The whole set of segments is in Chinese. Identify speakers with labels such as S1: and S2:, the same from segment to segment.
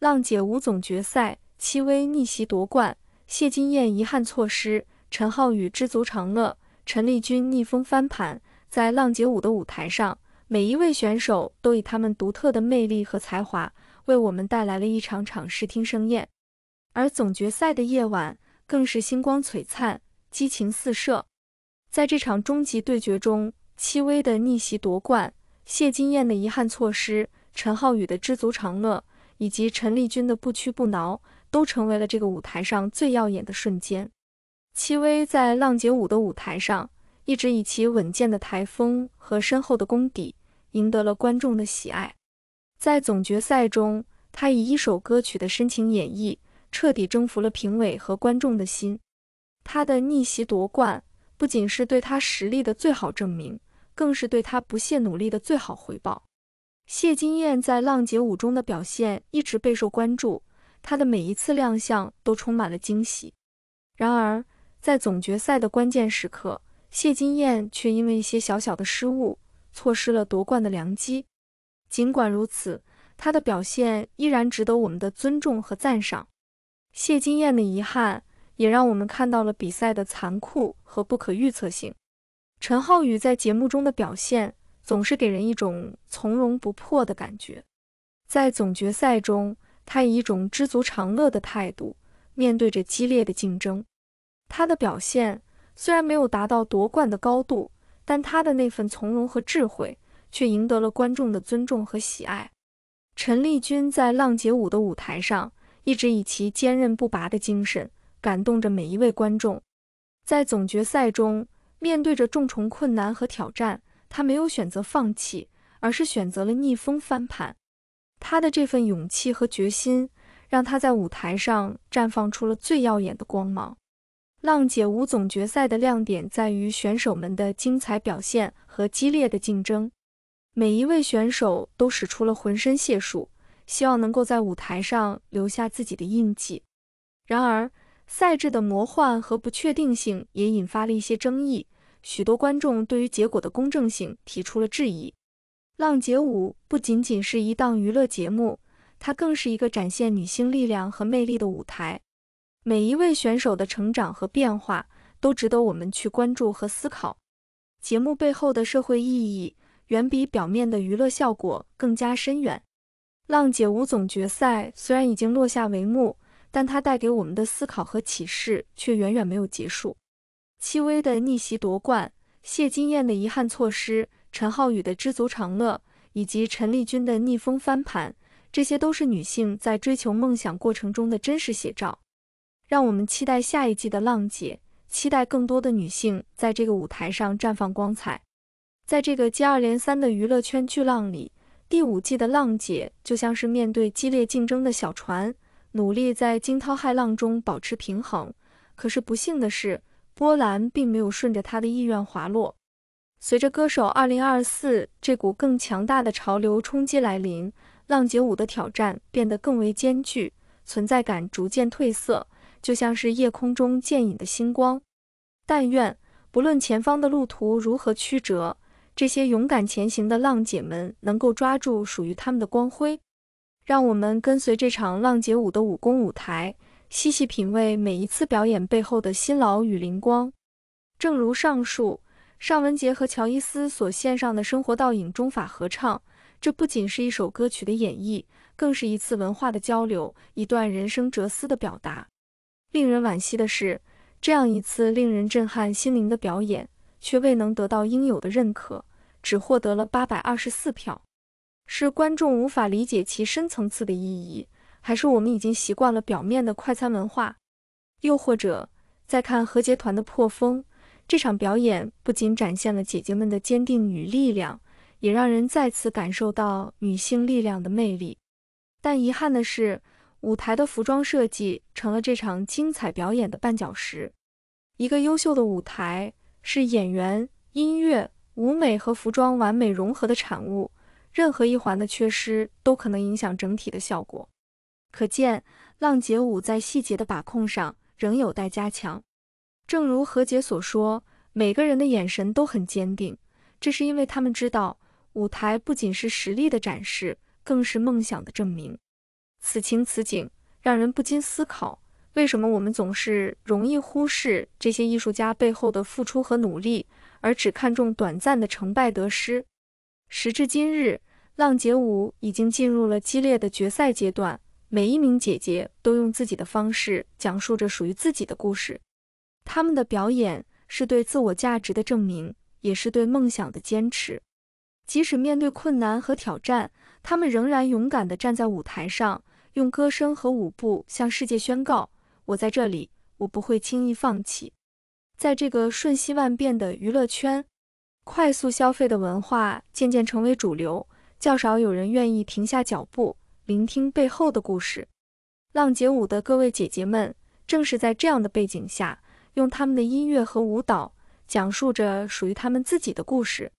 S1: 浪姐五总决赛，戚薇逆袭夺冠，谢金燕遗憾错失，陈浩宇知足常乐，陈丽君逆风翻盘。在浪姐五的舞台上，每一位选手都以他们独特的魅力和才华，为我们带来了一场场视听盛宴。而总决赛的夜晚更是星光璀璨，激情四射。在这场终极对决中，戚薇的逆袭夺冠，谢金燕的遗憾错失，陈浩宇的知足常乐。以及陈丽君的不屈不挠，都成为了这个舞台上最耀眼的瞬间。戚薇在浪姐五的舞台上，一直以其稳健的台风和深厚的功底，赢得了观众的喜爱。在总决赛中，她以一首歌曲的深情演绎，彻底征服了评委和观众的心。她的逆袭夺冠，不仅是对她实力的最好证明，更是对她不懈努力的最好回报。谢金燕在《浪姐五》中的表现一直备受关注，她的每一次亮相都充满了惊喜。然而，在总决赛的关键时刻，谢金燕却因为一些小小的失误，错失了夺冠的良机。尽管如此，她的表现依然值得我们的尊重和赞赏。谢金燕的遗憾也让我们看到了比赛的残酷和不可预测性。陈浩宇在节目中的表现。总是给人一种从容不迫的感觉。在总决赛中，他以一种知足常乐的态度面对着激烈的竞争。他的表现虽然没有达到夺冠的高度，但他的那份从容和智慧却赢得了观众的尊重和喜爱。陈丽君在浪姐五的舞台上，一直以其坚韧不拔的精神感动着每一位观众。在总决赛中，面对着重重困难和挑战。他没有选择放弃，而是选择了逆风翻盘。他的这份勇气和决心，让他在舞台上绽放出了最耀眼的光芒。浪姐五总决赛的亮点在于选手们的精彩表现和激烈的竞争。每一位选手都使出了浑身解数，希望能够在舞台上留下自己的印记。然而，赛制的魔幻和不确定性也引发了一些争议。许多观众对于结果的公正性提出了质疑。浪姐五不仅仅是一档娱乐节目，它更是一个展现女性力量和魅力的舞台。每一位选手的成长和变化都值得我们去关注和思考。节目背后的社会意义远比表面的娱乐效果更加深远。浪姐五总决赛虽然已经落下帷幕，但它带给我们的思考和启示却远远没有结束。戚薇的逆袭夺冠，谢金燕的遗憾错失，陈浩宇的知足常乐，以及陈丽君的逆风翻盘，这些都是女性在追求梦想过程中的真实写照。让我们期待下一季的浪姐，期待更多的女性在这个舞台上绽放光彩。在这个接二连三的娱乐圈巨浪里，第五季的浪姐就像是面对激烈竞争的小船，努力在惊涛骇浪中保持平衡。可是不幸的是。波兰并没有顺着他的意愿滑落。随着《歌手2024》这股更强大的潮流冲击来临，浪姐舞的挑战变得更为艰巨，存在感逐渐褪色，就像是夜空中渐隐的星光。但愿不论前方的路途如何曲折，这些勇敢前行的浪姐们能够抓住属于他们的光辉。让我们跟随这场浪姐舞的武功舞台。细细品味每一次表演背后的辛劳与灵光，正如上述尚雯婕和乔伊斯所献上的《生活倒影》中法合唱，这不仅是一首歌曲的演绎，更是一次文化的交流，一段人生哲思的表达。令人惋惜的是，这样一次令人震撼心灵的表演，却未能得到应有的认可，只获得了八百二十四票，是观众无法理解其深层次的意义。还是我们已经习惯了表面的快餐文化，又或者再看何洁团的破风，这场表演不仅展现了姐姐们的坚定与力量，也让人再次感受到女性力量的魅力。但遗憾的是，舞台的服装设计成了这场精彩表演的绊脚石。一个优秀的舞台是演员、音乐、舞美和服装完美融合的产物，任何一环的缺失都可能影响整体的效果。可见，浪姐五在细节的把控上仍有待加强。正如何洁所说，每个人的眼神都很坚定，这是因为他们知道，舞台不仅是实力的展示，更是梦想的证明。此情此景，让人不禁思考：为什么我们总是容易忽视这些艺术家背后的付出和努力，而只看重短暂的成败得失？时至今日，浪姐五已经进入了激烈的决赛阶段。每一名姐姐都用自己的方式讲述着属于自己的故事，她们的表演是对自我价值的证明，也是对梦想的坚持。即使面对困难和挑战，她们仍然勇敢地站在舞台上，用歌声和舞步向世界宣告：“我在这里，我不会轻易放弃。”在这个瞬息万变的娱乐圈，快速消费的文化渐渐成为主流，较少有人愿意停下脚步。聆听背后的故事，浪姐舞的各位姐姐们，正是在这样的背景下，用他们的音乐和舞蹈讲述着属于他们自己的故事。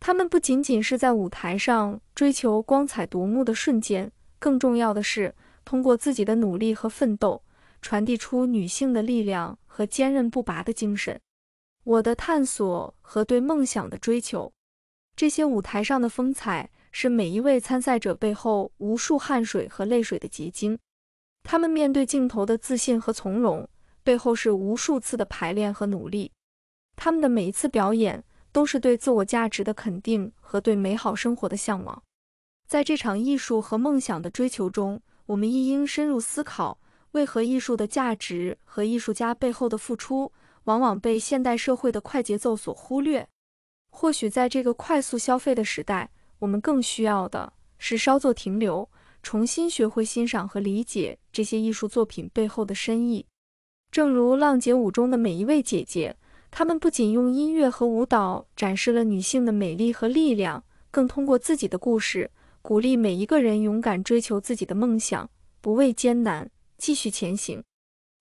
S1: 她们不仅仅是在舞台上追求光彩夺目的瞬间，更重要的是通过自己的努力和奋斗，传递出女性的力量和坚韧不拔的精神。我的探索和对梦想的追求，这些舞台上的风采。是每一位参赛者背后无数汗水和泪水的结晶。他们面对镜头的自信和从容，背后是无数次的排练和努力。他们的每一次表演，都是对自我价值的肯定和对美好生活的向往。在这场艺术和梦想的追求中，我们亦应深入思考：为何艺术的价值和艺术家背后的付出，往往被现代社会的快节奏所忽略？或许在这个快速消费的时代，我们更需要的是稍作停留，重新学会欣赏和理解这些艺术作品背后的深意。正如浪姐五中的每一位姐姐，她们不仅用音乐和舞蹈展示了女性的美丽和力量，更通过自己的故事鼓励每一个人勇敢追求自己的梦想，不畏艰难，继续前行。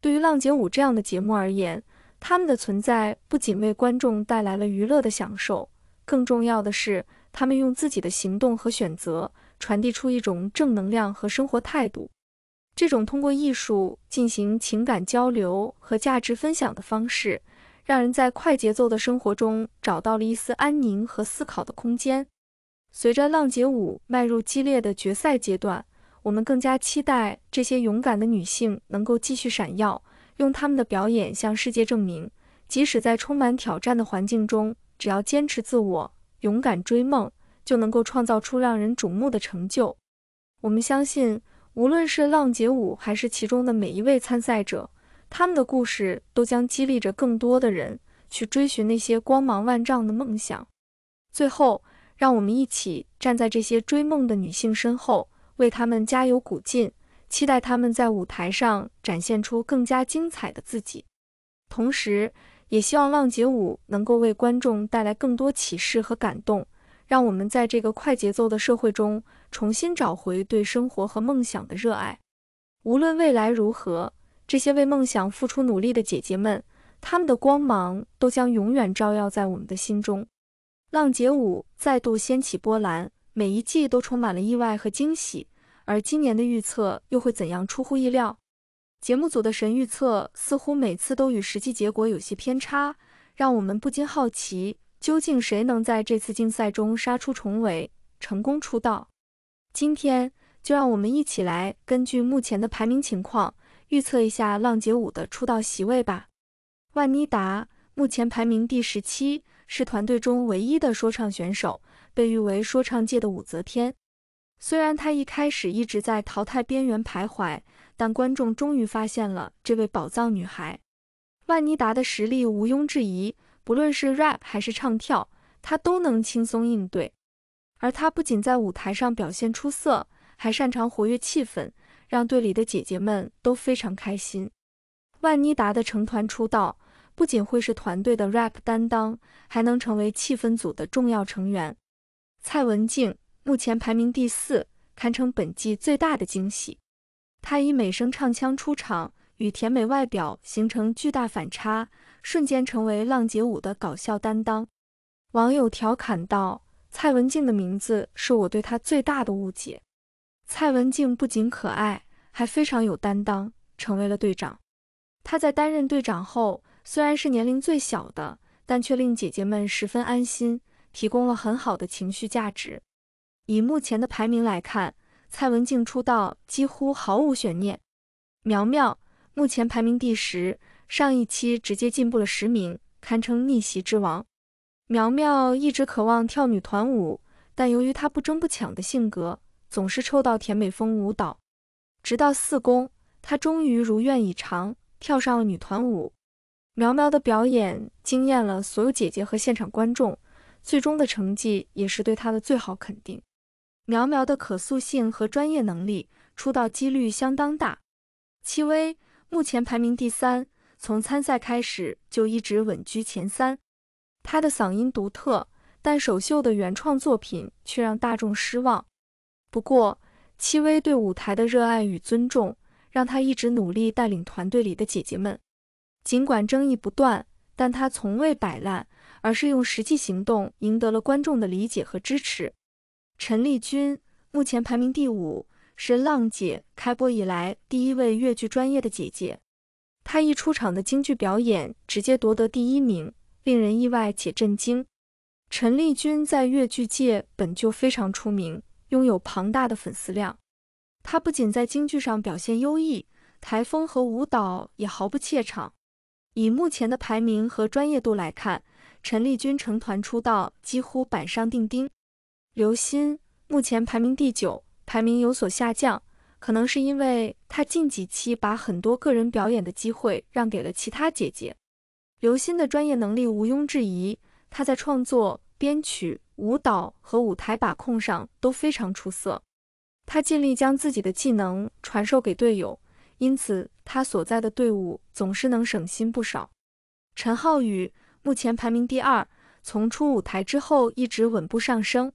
S1: 对于浪姐五这样的节目而言，他们的存在不仅为观众带来了娱乐的享受，更重要的是。他们用自己的行动和选择传递出一种正能量和生活态度。这种通过艺术进行情感交流和价值分享的方式，让人在快节奏的生活中找到了一丝安宁和思考的空间。随着浪姐五迈入激烈的决赛阶段，我们更加期待这些勇敢的女性能够继续闪耀，用她们的表演向世界证明，即使在充满挑战的环境中，只要坚持自我。勇敢追梦，就能够创造出让人瞩目的成就。我们相信，无论是浪姐舞，还是其中的每一位参赛者，他们的故事都将激励着更多的人去追寻那些光芒万丈的梦想。最后，让我们一起站在这些追梦的女性身后，为她们加油鼓劲，期待她们在舞台上展现出更加精彩的自己。同时，也希望浪姐五能够为观众带来更多启示和感动，让我们在这个快节奏的社会中重新找回对生活和梦想的热爱。无论未来如何，这些为梦想付出努力的姐姐们，她们的光芒都将永远照耀在我们的心中。浪姐五再度掀起波澜，每一季都充满了意外和惊喜，而今年的预测又会怎样出乎意料？节目组的神预测似乎每次都与实际结果有些偏差，让我们不禁好奇，究竟谁能在这次竞赛中杀出重围，成功出道？今天就让我们一起来根据目前的排名情况，预测一下浪姐五的出道席位吧。万妮达目前排名第十七，是团队中唯一的说唱选手，被誉为说唱界的武则天。虽然她一开始一直在淘汰边缘徘徊。但观众终于发现了这位宝藏女孩，万妮达的实力毋庸置疑，不论是 rap 还是唱跳，她都能轻松应对。而她不仅在舞台上表现出色，还擅长活跃气氛，让队里的姐姐们都非常开心。万妮达的成团出道，不仅会是团队的 rap 担当，还能成为气氛组的重要成员。蔡文静目前排名第四，堪称本季最大的惊喜。他以美声唱腔出场，与甜美外表形成巨大反差，瞬间成为浪姐舞的搞笑担当。网友调侃道：“蔡文静的名字是我对她最大的误解。”蔡文静不仅可爱，还非常有担当，成为了队长。她在担任队长后，虽然是年龄最小的，但却令姐姐们十分安心，提供了很好的情绪价值。以目前的排名来看。蔡文静出道几乎毫无悬念，苗苗目前排名第十，上一期直接进步了十名，堪称逆袭之王。苗苗一直渴望跳女团舞，但由于她不争不抢的性格，总是抽到甜美风舞蹈。直到四公，她终于如愿以偿，跳上了女团舞。苗苗的表演惊艳了所有姐姐和现场观众，最终的成绩也是对她的最好肯定。苗苗的可塑性和专业能力，出道几率相当大。戚薇目前排名第三，从参赛开始就一直稳居前三。她的嗓音独特，但首秀的原创作品却让大众失望。不过，戚薇对舞台的热爱与尊重，让她一直努力带领团队里的姐姐们。尽管争议不断，但她从未摆烂，而是用实际行动赢得了观众的理解和支持。陈丽君目前排名第五，是浪姐开播以来第一位越剧专业的姐姐。她一出场的京剧表演直接夺得第一名，令人意外且震惊。陈丽君在越剧界本就非常出名，拥有庞大的粉丝量。她不仅在京剧上表现优异，台风和舞蹈也毫不怯场。以目前的排名和专业度来看，陈丽君成团出道几乎板上钉钉。刘鑫目前排名第九，排名有所下降，可能是因为她近几期把很多个人表演的机会让给了其他姐姐。刘鑫的专业能力毋庸置疑，她在创作、编曲、舞蹈和舞台把控上都非常出色。她尽力将自己的技能传授给队友，因此她所在的队伍总是能省心不少。陈浩宇目前排名第二，从出舞台之后一直稳步上升。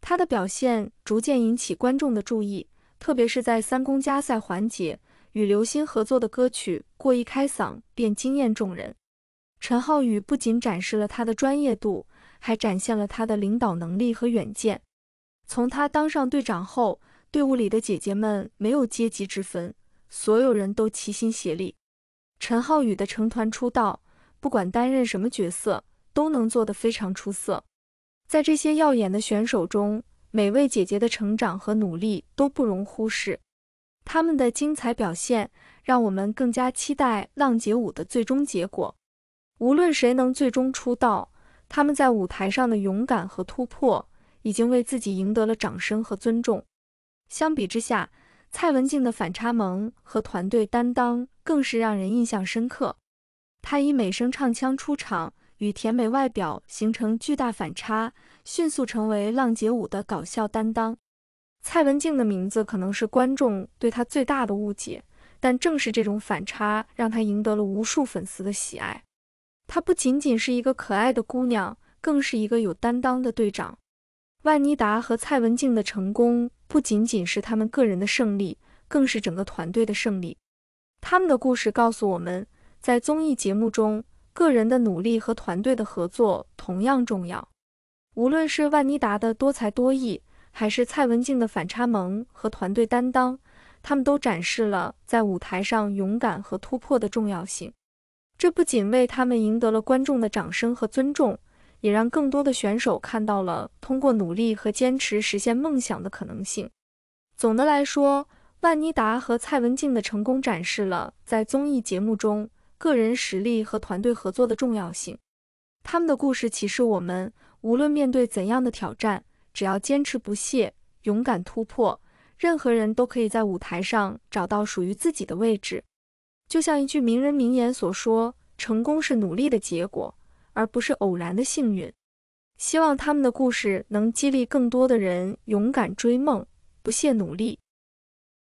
S1: 他的表现逐渐引起观众的注意，特别是在三公加赛环节，与刘星合作的歌曲过一开嗓便惊艳众人。陈浩宇不仅展示了他的专业度，还展现了他的领导能力和远见。从他当上队长后，队伍里的姐姐们没有阶级之分，所有人都齐心协力。陈浩宇的成团出道，不管担任什么角色，都能做得非常出色。在这些耀眼的选手中，每位姐姐的成长和努力都不容忽视。他们的精彩表现，让我们更加期待浪姐舞的最终结果。无论谁能最终出道，他们在舞台上的勇敢和突破，已经为自己赢得了掌声和尊重。相比之下，蔡文静的反差萌和团队担当更是让人印象深刻。她以美声唱腔出场。与甜美外表形成巨大反差，迅速成为浪姐五的搞笑担当。蔡文静的名字可能是观众对她最大的误解，但正是这种反差让她赢得了无数粉丝的喜爱。她不仅仅是一个可爱的姑娘，更是一个有担当的队长。万妮达和蔡文静的成功不仅仅是他们个人的胜利，更是整个团队的胜利。他们的故事告诉我们在综艺节目中。个人的努力和团队的合作同样重要。无论是万妮达的多才多艺，还是蔡文静的反差萌和团队担当，他们都展示了在舞台上勇敢和突破的重要性。这不仅为他们赢得了观众的掌声和尊重，也让更多的选手看到了通过努力和坚持实现梦想的可能性。总的来说，万妮达和蔡文静的成功展示了在综艺节目中。个人实力和团队合作的重要性。他们的故事启示我们，无论面对怎样的挑战，只要坚持不懈、勇敢突破，任何人都可以在舞台上找到属于自己的位置。就像一句名人名言所说：“成功是努力的结果，而不是偶然的幸运。”希望他们的故事能激励更多的人勇敢追梦、不懈努力。